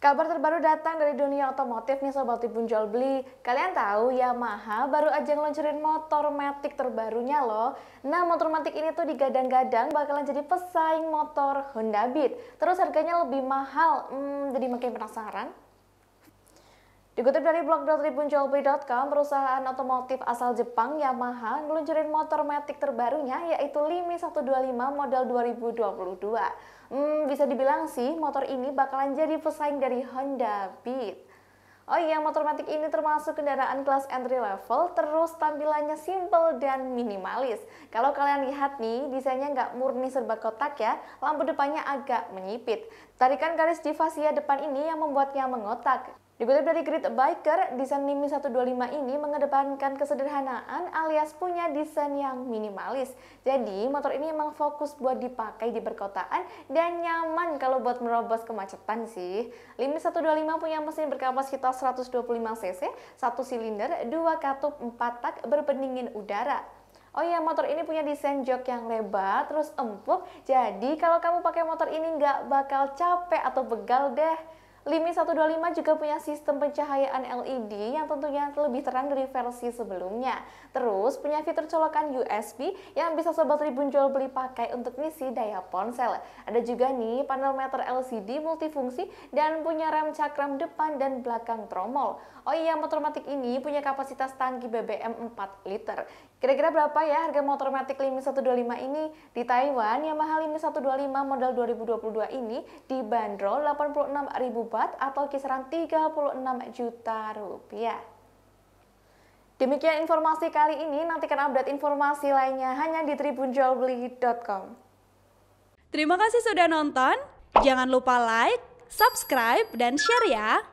Kabar terbaru datang dari dunia otomotif nih Sobat tipun Jual Beli. Kalian tahu Yamaha baru aja ngeluncurin motor Matic terbarunya loh. Nah motor Matic ini tuh digadang-gadang bakalan jadi pesaing motor Honda Beat. Terus harganya lebih mahal, hmm, jadi makin penasaran? Dikutip dari blog perusahaan otomotif asal Jepang Yamaha ngeluncurin motor Matic terbarunya yaitu Limi 125 model 2022. Hmm, bisa dibilang sih motor ini bakalan jadi pesaing dari Honda Beat. Oh iya, motor Matic ini termasuk kendaraan kelas entry level, terus tampilannya simple dan minimalis. Kalau kalian lihat nih, desainnya nggak murni serba kotak ya, lampu depannya agak menyipit. Tarikan garis di fasia depan ini yang membuatnya mengotak. Dikutip dari Grid Biker, desain Nimi 125 ini mengedepankan kesederhanaan alias punya desain yang minimalis. Jadi, motor ini memang fokus buat dipakai di perkotaan dan nyaman kalau buat merobos kemacetan sih. Nimi 125 punya mesin berkapasitas 125 cc, satu silinder, dua katup empat tak berpendingin udara. Oh iya, motor ini punya desain jok yang lebar, terus empuk. Jadi kalau kamu pakai motor ini nggak bakal capek atau begal deh. Limi 125 juga punya sistem pencahayaan LED yang tentunya lebih terang dari versi sebelumnya. Terus punya fitur colokan USB yang bisa sobat Tribun jual beli pakai untuk ngisi daya ponsel. Ada juga nih panel meter LCD multifungsi dan punya rem cakram depan dan belakang tromol. Oh iya, motor matik ini punya kapasitas tangki BBM 4 liter Kira-kira berapa ya harga motor Matic Limi 125 ini? Di Taiwan, Yamaha Limi 125 model 2022 ini dibanderol 86.000 baht atau kisaran 36 juta rupiah. Demikian informasi kali ini, nantikan update informasi lainnya hanya di tribunjualbeli.com. Terima kasih sudah nonton, jangan lupa like, subscribe, dan share ya!